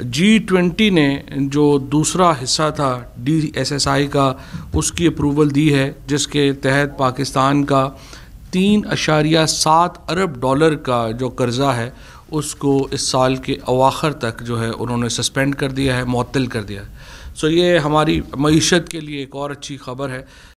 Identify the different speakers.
Speaker 1: G twenty ने जो दूसरा हिस्सा था डी एस एस आई का उसकी अप्रूवल दी है जिसके तहत पाकिस्तान का तीन अशारिया सात अरब डॉलर का जो कर्ज़ा है उसको इस साल के अवाखर तक जो है उन्होंने सस्पेंड कर दिया है मअतल कर दिया है सो ये हमारी मीशत के लिए एक और अच्छी खबर है